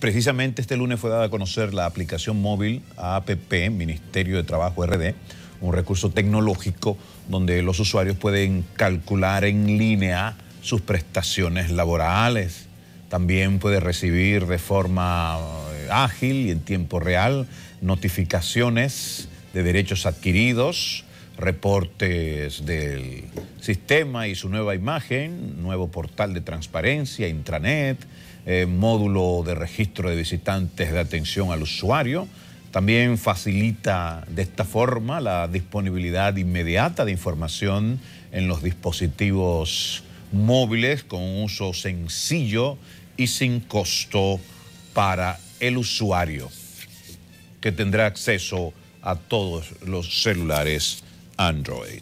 Precisamente este lunes fue dada a conocer la aplicación móvil APP, Ministerio de Trabajo RD, un recurso tecnológico donde los usuarios pueden calcular en línea sus prestaciones laborales. También puede recibir de forma eh, ágil y en tiempo real notificaciones de derechos adquiridos, reportes del sistema y su nueva imagen, nuevo portal de transparencia, intranet, eh, módulo de registro de visitantes de atención al usuario. También facilita de esta forma la disponibilidad inmediata de información en los dispositivos móviles con un uso sencillo y sin costo para el usuario, que tendrá acceso a todos los celulares Android.